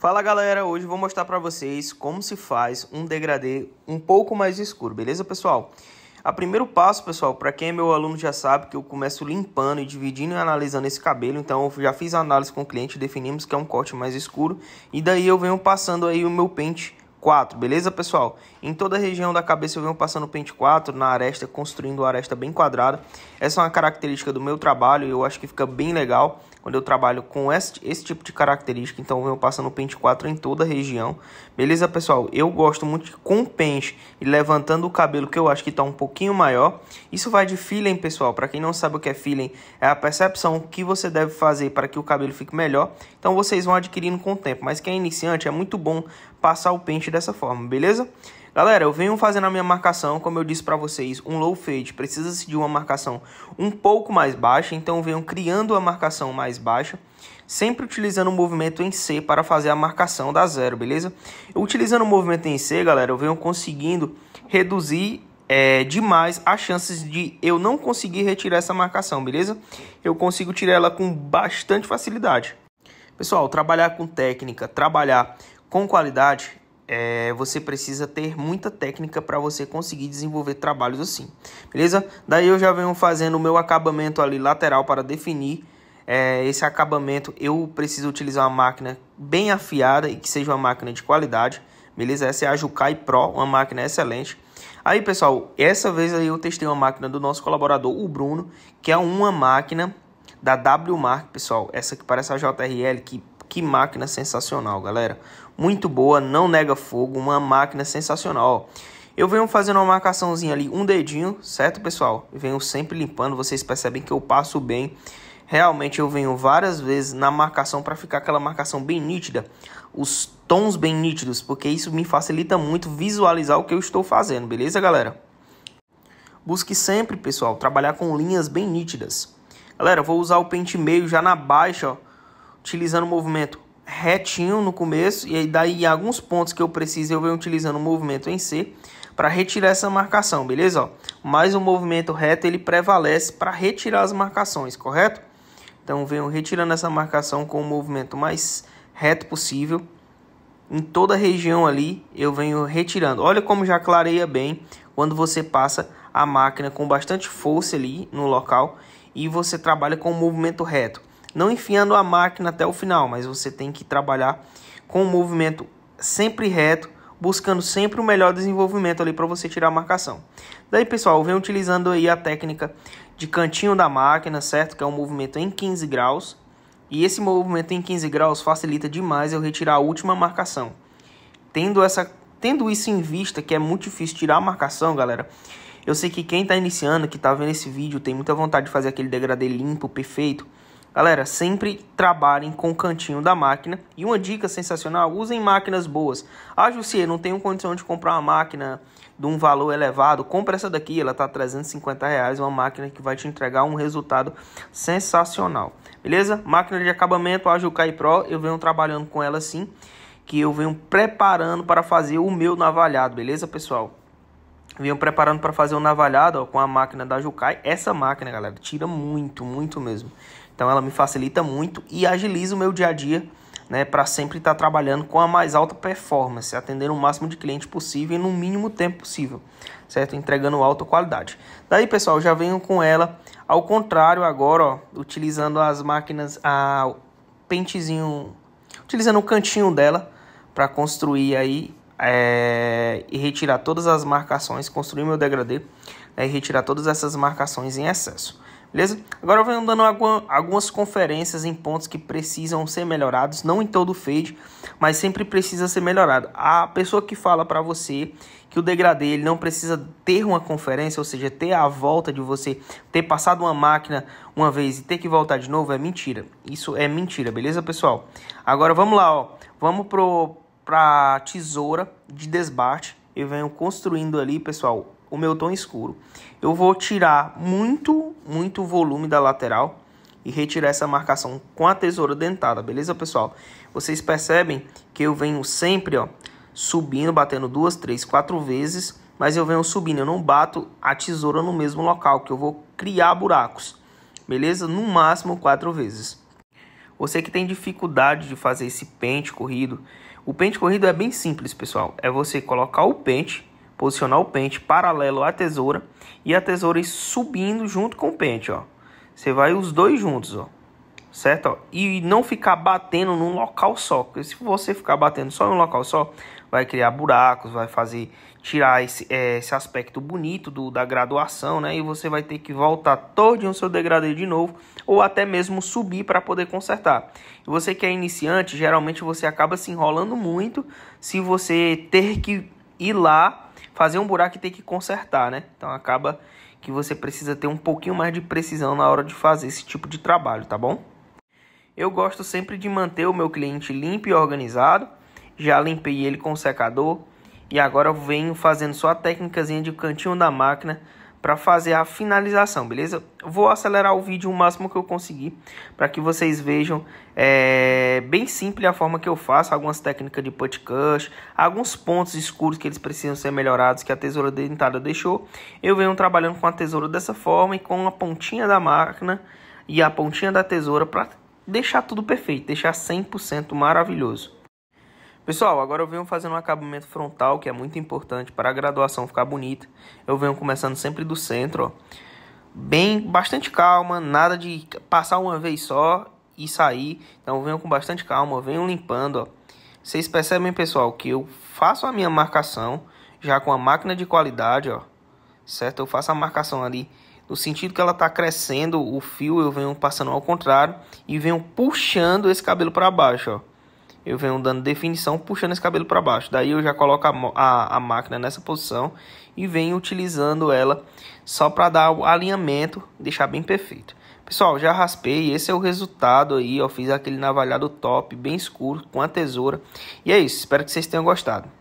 Fala galera, hoje vou mostrar para vocês como se faz um degradê um pouco mais escuro, beleza pessoal? A primeiro passo, pessoal, para quem é meu aluno já sabe que eu começo limpando e dividindo e analisando esse cabelo, então eu já fiz a análise com o cliente, definimos que é um corte mais escuro e daí eu venho passando aí o meu pente 4, beleza, pessoal? Em toda a região da cabeça eu venho passando pente 4 na aresta, construindo uma aresta bem quadrada. Essa é uma característica do meu trabalho e eu acho que fica bem legal quando eu trabalho com esse, esse tipo de característica. Então eu venho passando pente 4 em toda a região. Beleza, pessoal? Eu gosto muito com com pente e levantando o cabelo que eu acho que está um pouquinho maior. Isso vai de feeling, pessoal. Para quem não sabe o que é feeling, é a percepção que você deve fazer para que o cabelo fique melhor. Então vocês vão adquirindo com o tempo. Mas quem é iniciante é muito bom passar o pente dessa forma, beleza? Galera, eu venho fazendo a minha marcação, como eu disse para vocês, um low fade precisa-se de uma marcação um pouco mais baixa, então eu venho criando a marcação mais baixa, sempre utilizando o movimento em C para fazer a marcação da zero, beleza? Utilizando o movimento em C, galera, eu venho conseguindo reduzir é, demais as chances de eu não conseguir retirar essa marcação, beleza? Eu consigo tirar ela com bastante facilidade. Pessoal, trabalhar com técnica, trabalhar com qualidade, é, você precisa ter muita técnica para você conseguir desenvolver trabalhos assim, beleza? Daí eu já venho fazendo o meu acabamento ali lateral para definir é, esse acabamento. Eu preciso utilizar uma máquina bem afiada e que seja uma máquina de qualidade, beleza? Essa é a Jukai Pro, uma máquina excelente. Aí, pessoal, essa vez aí eu testei uma máquina do nosso colaborador, o Bruno, que é uma máquina da W Mark, pessoal, essa que parece a JRL, que que máquina sensacional, galera. Muito boa, não nega fogo, uma máquina sensacional. Eu venho fazendo uma marcaçãozinha ali, um dedinho, certo, pessoal? venho sempre limpando, vocês percebem que eu passo bem. Realmente eu venho várias vezes na marcação para ficar aquela marcação bem nítida, os tons bem nítidos, porque isso me facilita muito visualizar o que eu estou fazendo, beleza, galera? Busque sempre, pessoal, trabalhar com linhas bem nítidas. Galera, vou usar o pente meio já na baixa, ó, utilizando o movimento retinho no começo e aí daí alguns pontos que eu preciso eu venho utilizando o movimento em C para retirar essa marcação, beleza? Ó, mas o movimento reto ele prevalece para retirar as marcações, correto? Então venho retirando essa marcação com o movimento mais reto possível. Em toda a região ali eu venho retirando. Olha como já clareia bem quando você passa a máquina com bastante força ali no local e você trabalha com o movimento reto não enfiando a máquina até o final, mas você tem que trabalhar com o movimento sempre reto, buscando sempre o melhor desenvolvimento ali para você tirar a marcação. Daí, pessoal, vem utilizando aí a técnica de cantinho da máquina, certo? Que é um movimento em 15 graus. E esse movimento em 15 graus facilita demais eu retirar a última marcação. Tendo essa tendo isso em vista, que é muito difícil tirar a marcação, galera. Eu sei que quem está iniciando, que está vendo esse vídeo, tem muita vontade de fazer aquele degradê limpo, perfeito. Galera, sempre trabalhem com o cantinho da máquina. E uma dica sensacional, usem máquinas boas. Ah, Jussier, não tenho condição de comprar uma máquina de um valor elevado. Compra essa daqui, ela tá 350 reais, uma máquina que vai te entregar um resultado sensacional. Beleza? Máquina de acabamento, a Jukai Pro, eu venho trabalhando com ela assim, que eu venho preparando para fazer o meu navalhado, beleza, pessoal? Venho preparando para fazer o navalhado ó, com a máquina da Jukai. Essa máquina, galera, tira muito, muito mesmo. Então ela me facilita muito e agiliza o meu dia a dia, né, para sempre estar tá trabalhando com a mais alta performance, atendendo o máximo de clientes possível e no mínimo tempo possível, certo? Entregando alta qualidade. Daí, pessoal, já venho com ela ao contrário agora, ó, utilizando as máquinas a pentezinho, utilizando o cantinho dela para construir aí é, e retirar todas as marcações, construir meu degradê é, e retirar todas essas marcações em excesso. Beleza? Agora eu venho dando algumas conferências em pontos que precisam ser melhorados, não em todo fade, mas sempre precisa ser melhorado. A pessoa que fala para você que o degradê ele não precisa ter uma conferência, ou seja, ter a volta de você ter passado uma máquina uma vez e ter que voltar de novo é mentira. Isso é mentira, beleza, pessoal? Agora vamos lá, ó. Vamos pro para tesoura de desbarte. Eu venho construindo ali, pessoal, o meu tom escuro. Eu vou tirar muito, muito volume da lateral e retirar essa marcação com a tesoura dentada, beleza, pessoal? Vocês percebem que eu venho sempre, ó, subindo, batendo duas, três, quatro vezes, mas eu venho subindo, eu não bato a tesoura no mesmo local, que eu vou criar buracos, beleza? No máximo quatro vezes. Você que tem dificuldade de fazer esse pente corrido, o pente corrido é bem simples, pessoal. É você colocar o pente posicionar o pente paralelo à tesoura e a tesoura subindo junto com o pente, ó. Você vai os dois juntos, ó. Certo? Ó? E não ficar batendo num local só, porque se você ficar batendo só em um local só, vai criar buracos, vai fazer tirar esse, é, esse aspecto bonito do, da graduação, né? E você vai ter que voltar todo o seu degradê de novo, ou até mesmo subir para poder consertar. E você que é iniciante, geralmente você acaba se enrolando muito se você ter que ir lá fazer um buraco e ter que consertar, né? Então acaba que você precisa ter um pouquinho mais de precisão na hora de fazer esse tipo de trabalho, tá bom? Eu gosto sempre de manter o meu cliente limpo e organizado. Já limpei ele com secador e agora eu venho fazendo só a técnicazinha de cantinho da máquina para fazer a finalização, beleza? Vou acelerar o vídeo o máximo que eu conseguir para que vocês vejam é, bem simples a forma que eu faço, algumas técnicas de putt cush, alguns pontos escuros que eles precisam ser melhorados que a tesoura dentada deixou. Eu venho trabalhando com a tesoura dessa forma e com a pontinha da máquina e a pontinha da tesoura para deixar tudo perfeito, deixar 100% maravilhoso. Pessoal, agora eu venho fazendo um acabamento frontal, que é muito importante para a graduação ficar bonita. Eu venho começando sempre do centro, ó. Bem, bastante calma, nada de passar uma vez só e sair. Então venho com bastante calma, venho limpando, ó. Vocês percebem, pessoal, que eu faço a minha marcação já com a máquina de qualidade, ó. Certo? Eu faço a marcação ali no sentido que ela está crescendo, o fio eu venho passando ao contrário e venho puxando esse cabelo para baixo, ó eu venho dando definição puxando esse cabelo para baixo. Daí eu já coloco a, a, a, máquina nessa posição e venho utilizando ela só para dar o alinhamento, deixar bem perfeito. Pessoal, já raspei, esse é o resultado aí, eu fiz aquele navalhado top, bem escuro, com a tesoura. E é isso, espero que vocês tenham gostado.